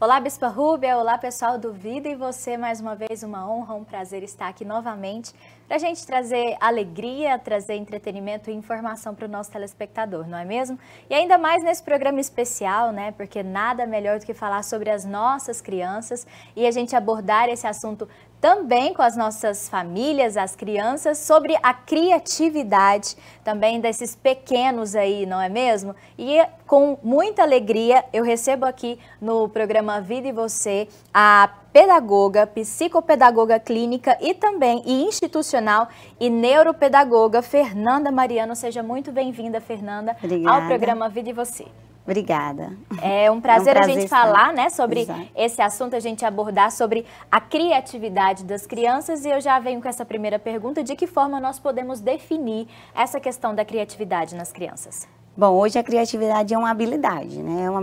Olá, Bispa Rubia, olá pessoal do Vida e você, mais uma vez, uma honra, um prazer estar aqui novamente para a gente trazer alegria, trazer entretenimento e informação para o nosso telespectador, não é mesmo? E ainda mais nesse programa especial, né? Porque nada melhor do que falar sobre as nossas crianças e a gente abordar esse assunto também com as nossas famílias, as crianças, sobre a criatividade também desses pequenos aí, não é mesmo? E com muita alegria eu recebo aqui no programa Vida e Você a pedagoga, psicopedagoga clínica e também e institucional e neuropedagoga Fernanda Mariano. Seja muito bem-vinda, Fernanda, Obrigada. ao programa Vida e Você. Obrigada. É um prazer, é um prazer a gente estar... falar né, sobre Exato. esse assunto, a gente abordar sobre a criatividade das crianças. E eu já venho com essa primeira pergunta: de que forma nós podemos definir essa questão da criatividade nas crianças? Bom, hoje a criatividade é uma habilidade, né? É uma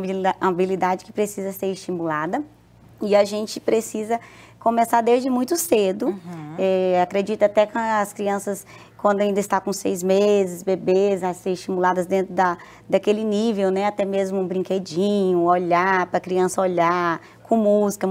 habilidade que precisa ser estimulada e a gente precisa começar desde muito cedo. Uhum. É, acredito até que as crianças quando ainda está com seis meses, bebês a ser estimuladas dentro da, daquele nível, né? Até mesmo um brinquedinho, olhar, para a criança olhar, com música,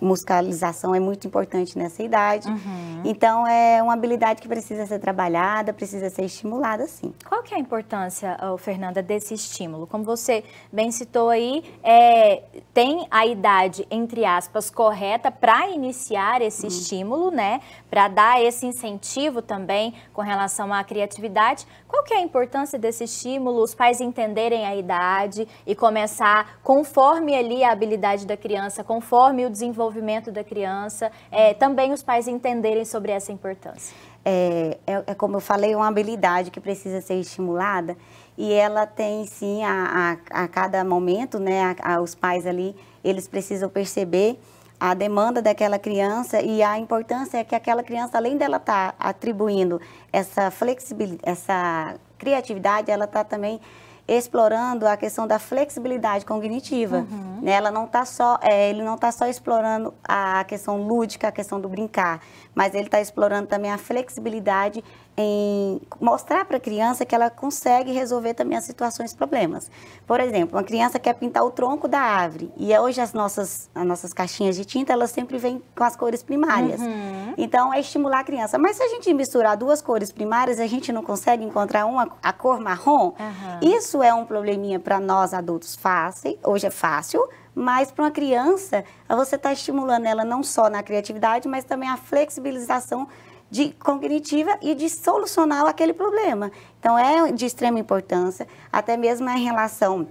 musicalização é muito importante nessa idade. Uhum. Então, é uma habilidade que precisa ser trabalhada, precisa ser estimulada, sim. Qual que é a importância, oh, Fernanda, desse estímulo? Como você bem citou aí, é, tem a idade, entre aspas, correta para iniciar esse uhum. estímulo, né? Para dar esse incentivo também com relação à criatividade. Qual que é a importância desse estímulo? Os pais entenderem a idade e começar conforme ali a habilidade da criança criança, conforme o desenvolvimento da criança, é, também os pais entenderem sobre essa importância. É, é, é, como eu falei, é uma habilidade que precisa ser estimulada e ela tem sim a, a, a cada momento, né, a, os pais ali, eles precisam perceber a demanda daquela criança e a importância é que aquela criança, além dela estar tá atribuindo essa flexibilidade, essa criatividade, ela está também explorando a questão da flexibilidade cognitiva. Uhum. Né? Ela não tá só, é, ele não está só explorando a questão lúdica, a questão do brincar, mas ele está explorando também a flexibilidade em mostrar para a criança que ela consegue resolver também as situações, problemas. Por exemplo, uma criança quer pintar o tronco da árvore e é hoje as nossas, as nossas caixinhas de tinta elas sempre vêm com as cores primárias. Uhum. Então é estimular a criança. Mas se a gente misturar duas cores primárias, a gente não consegue encontrar uma a cor marrom. Uhum. Isso é um probleminha para nós adultos fácil. Hoje é fácil, mas para uma criança, você está estimulando ela não só na criatividade, mas também a flexibilização de cognitiva e de solucionar aquele problema. Então, é de extrema importância, até mesmo em relação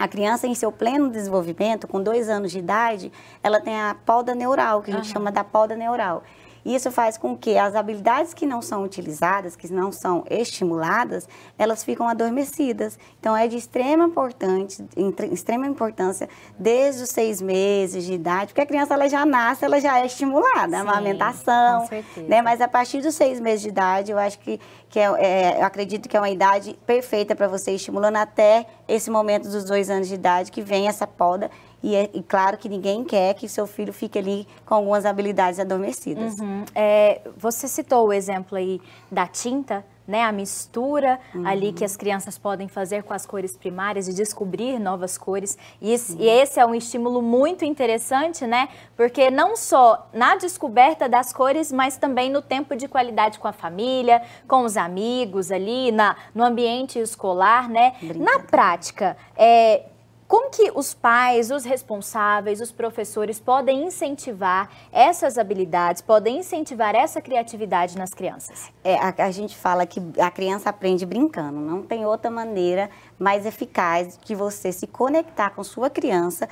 à criança, em seu pleno desenvolvimento, com dois anos de idade, ela tem a poda neural, que a gente uhum. chama da poda neural. Isso faz com que as habilidades que não são utilizadas, que não são estimuladas, elas ficam adormecidas. Então é de extrema importância, extrema importância desde os seis meses de idade, porque a criança ela já nasce, ela já é estimulada, é Sim, a amamentação, né? Mas a partir dos seis meses de idade, eu acho que, que é, é eu acredito que é uma idade perfeita para você estimulando até esse momento dos dois anos de idade que vem essa poda e, é, e claro que ninguém quer que seu filho fique ali com algumas habilidades adormecidas. Uhum. É, você citou o exemplo aí da tinta, né? A mistura uhum. ali que as crianças podem fazer com as cores primárias e descobrir novas cores. E, esse, uhum. e esse é um estímulo muito interessante, né? Porque não só na descoberta das cores, mas também no tempo de qualidade com a família, com os amigos ali, na, no ambiente escolar, né? Na prática, é, como que os pais, os responsáveis, os professores podem incentivar essas habilidades, podem incentivar essa criatividade nas crianças? É, a, a gente fala que a criança aprende brincando, não tem outra maneira mais eficaz de você se conectar com sua criança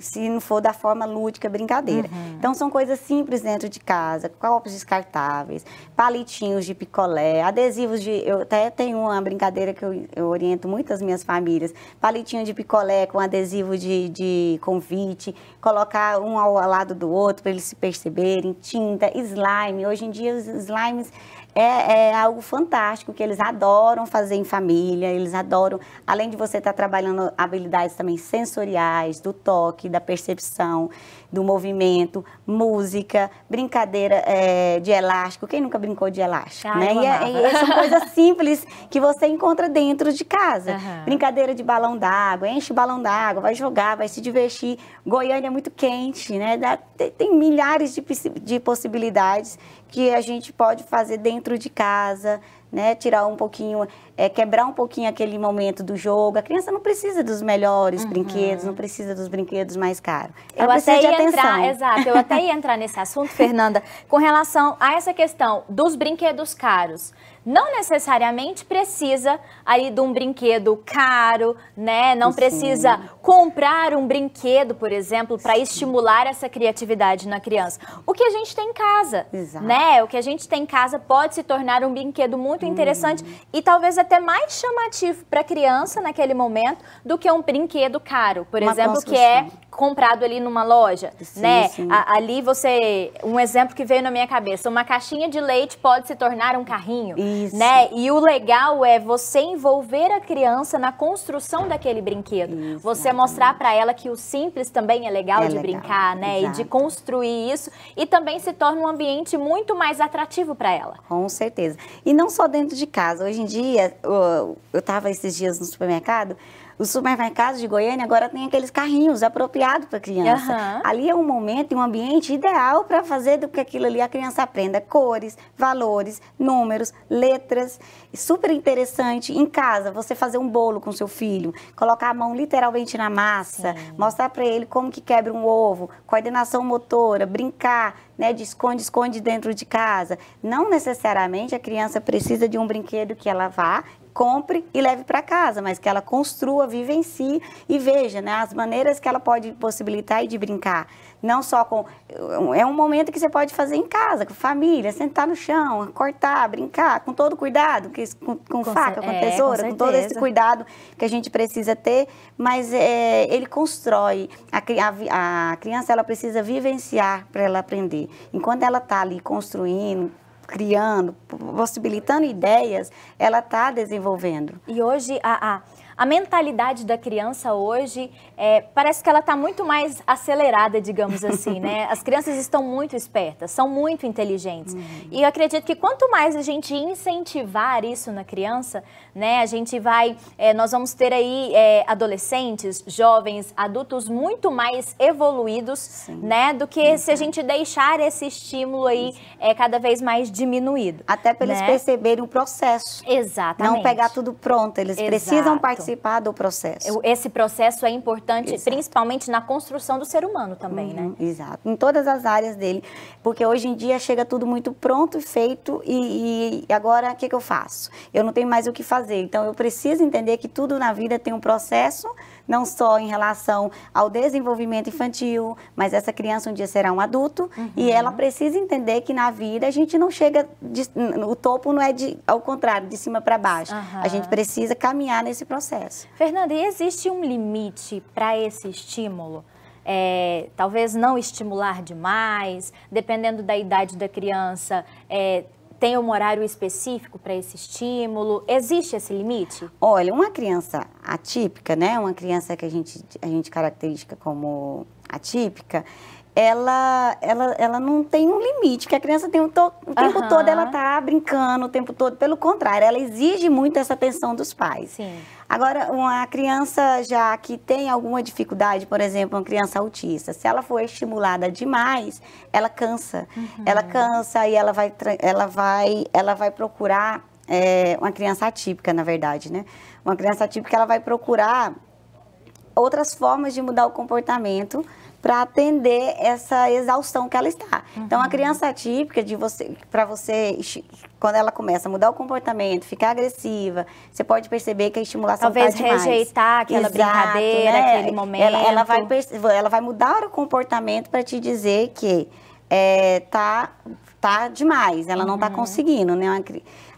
se não for da forma lúdica, brincadeira. Uhum. Então, são coisas simples dentro de casa, copos descartáveis, palitinhos de picolé, adesivos de... Eu até tenho uma brincadeira que eu, eu oriento muitas minhas famílias, palitinho de picolé com adesivo de, de convite, colocar um ao lado do outro para eles se perceberem, tinta, slime. Hoje em dia, os slimes é, é, algo fantástico que eles adoram fazer em família, eles adoram, além de você estar tá trabalhando habilidades também sensoriais, do toque, da percepção do movimento, música, brincadeira é, de elástico. Quem nunca brincou de elástico? Ai, né? E, é, e, é, são coisas simples que você encontra dentro de casa. Uhum. Brincadeira de balão d'água, enche o balão d'água, vai jogar, vai se divertir. Goiânia é muito quente, né? Dá, tem milhares de, de possibilidades que a gente pode fazer dentro de casa né? Tirar um pouquinho, é, quebrar um pouquinho aquele momento do jogo. A criança não precisa dos melhores uhum. brinquedos, não precisa dos brinquedos mais caros. eu até ia de Entrar, exato, eu até ia entrar nesse assunto, Fernanda, com relação a essa questão dos brinquedos caros não necessariamente precisa aí de um brinquedo caro, né? Não Sim. precisa comprar um brinquedo, por exemplo, para estimular essa criatividade na criança. O que a gente tem em casa, Exato. né? O que a gente tem em casa pode se tornar um brinquedo muito interessante hum. e talvez até mais chamativo para a criança naquele momento do que um brinquedo caro, por Uma exemplo, que é comprado ali numa loja, sim, né? Sim. A, ali você, um exemplo que veio na minha cabeça, uma caixinha de leite pode se tornar um carrinho, Isso. né? E o legal é você envolver a criança na construção daquele brinquedo. Isso, você mostrar para ela que o simples também é legal é de legal, brincar, né? Exato. E de construir isso e também se torna um ambiente muito mais atrativo para ela. Com certeza. E não só dentro de casa. Hoje em dia, eu estava esses dias no supermercado, os supermercados de Goiânia agora têm aqueles carrinhos apropriados para criança. Uhum. Ali é um momento e um ambiente ideal para fazer do que aquilo ali a criança aprenda cores, valores, números, letras. Super interessante. Em casa, você fazer um bolo com seu filho, colocar a mão literalmente na massa, mostrar para ele como que quebra um ovo, coordenação motora, brincar, né, de esconde, esconde dentro de casa. Não necessariamente a criança precisa de um brinquedo que ela vá compre e leve para casa, mas que ela construa, vivencie si, e veja né, as maneiras que ela pode possibilitar e de brincar. Não só com. É um momento que você pode fazer em casa, com família, sentar no chão, cortar, brincar, com todo cuidado, que, com, com, com faca, com é, tesoura, com, com, todo esse cuidado que a gente precisa ter, mas é, ele constrói. A, a, a criança ela precisa vivenciar para ela aprender. Enquanto ela está ali construindo, criando, possibilitando ideias, ela está desenvolvendo. E hoje a, a a mentalidade da criança hoje é, parece que ela está muito mais acelerada, digamos assim, né? As crianças estão muito espertas, são muito inteligentes. Uhum. E eu acredito que quanto mais a gente incentivar isso na criança, né? A gente vai, é, nós vamos ter aí é, adolescentes, jovens, adultos muito mais evoluídos, Sim. né? Do que uhum. se a gente deixar esse estímulo aí é, cada vez mais diminuído. Até para né? eles perceberem o processo. Exatamente. Não pegar tudo pronto, eles Exato. precisam participar participar do processo. Esse processo é importante, Exato. principalmente na construção do ser humano também, né? uhum, né? Exato, em todas as áreas dele. Porque hoje em dia chega tudo muito pronto feito, e, e agora o que, que eu faço? Eu não tenho mais o que fazer. Então eu preciso entender que tudo na vida tem um processo, não só em relação ao desenvolvimento infantil, mas essa criança um dia será um adulto uhum. e ela precisa entender que na vida a gente não chega, de, o topo não é de, ao contrário, de cima para baixo. Uhum. A gente precisa caminhar nesse processo. Fernanda, e existe um limite para esse estímulo? É, talvez não estimular demais, dependendo da idade da criança, é, tem um horário específico para esse estímulo? Existe esse limite? Olha, uma criança atípica, né? Uma criança que a gente, a gente caracteriza como atípica, ela, ela, ela não tem um limite, que a criança tem um to, o tempo uhum. todo ela está brincando o tempo todo, pelo contrário, ela exige muito essa atenção dos pais. Sim. Agora, uma criança já que tem alguma dificuldade, por exemplo, uma criança autista, se ela for estimulada demais, ela cansa. Uhum. Ela cansa e ela vai, ela vai, ela vai procurar é, uma criança atípica, na verdade, né? Uma criança atípica, ela vai procurar outras formas de mudar o comportamento para atender essa exaustão que ela está. Uhum. Então, a uhum. criança atípica, de você, para você, quando ela começa a mudar o comportamento, ficar agressiva, você pode perceber que a estimulação tá Talvez tá rejeitar aquela Exato, brincadeira, né? aquele momento. Ela, ela, vai, ela vai mudar o comportamento para te dizer que é, tá tá demais, ela não tá uhum. conseguindo, né? Uma,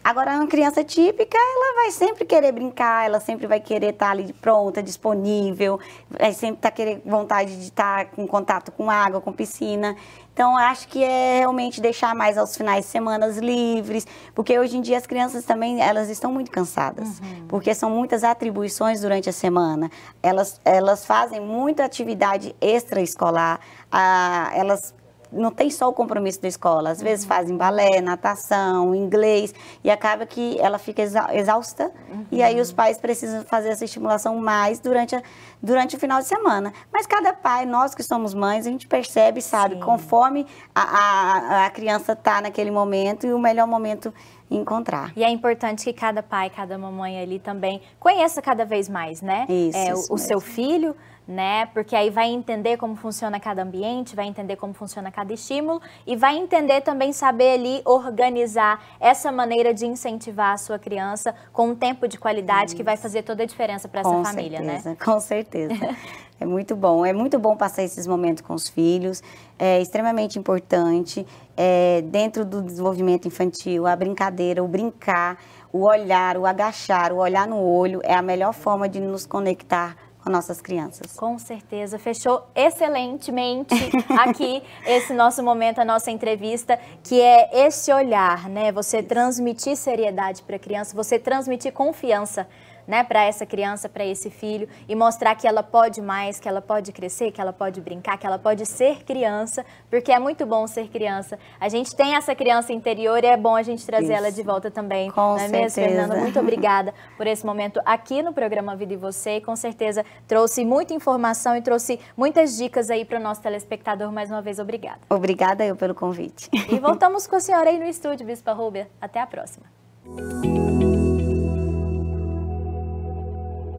agora, uma criança típica, ela vai sempre querer brincar, ela sempre vai querer estar tá ali pronta, disponível, vai sempre estar tá querer vontade de estar tá em contato com água, com piscina. Então, acho que é realmente deixar mais aos finais de semana livres, porque hoje em dia as crianças também, elas estão muito cansadas, uhum. porque são muitas atribuições durante a semana. Elas, elas fazem muita atividade extraescolar, ah, elas não tem só o compromisso da escola. Às vezes uhum. fazem balé, natação, inglês, e acaba que ela fica exa exausta. Uhum. E aí os uhum. pais precisam fazer essa estimulação mais durante, a, durante o final de semana. Mas cada pai, nós que somos mães, a gente percebe, sabe, Sim. conforme a, a, a criança está naquele momento e o melhor momento encontrar. E é importante que cada pai, cada mamãe ali também conheça cada vez mais, né? Isso, é, isso o, o seu filho né? Porque aí vai entender como funciona cada ambiente, vai entender como funciona cada estímulo e vai entender também saber ali organizar essa maneira de incentivar a sua criança com um tempo de qualidade Isso. que vai fazer toda a diferença para essa com família, né? certeza, né? Com certeza. é muito bom, é muito bom passar esses momentos com os filhos, é extremamente importante. É, dentro do desenvolvimento infantil, a brincadeira, o brincar, o olhar, o agachar, o olhar no olho é a melhor forma de nos conectar com nossas crianças. Com certeza, fechou excelentemente aqui esse nosso momento, a nossa entrevista, que é esse olhar, né? Você transmitir seriedade para a criança, você transmitir confiança né, para essa criança, para esse filho e mostrar que ela pode mais, que ela pode crescer, que ela pode brincar, que ela pode ser criança, porque é muito bom ser criança. A gente tem essa criança interior e é bom a gente trazer Isso. ela de volta também. Com não é certeza. mesmo, Fernanda? Muito obrigada por esse momento aqui no programa Vida e Você. com certeza trouxe muita informação e trouxe muitas dicas aí para o nosso telespectador. Mais uma vez, obrigada. Obrigada eu pelo convite. E voltamos com a senhora aí no estúdio, Bispa Rubia. Até a próxima.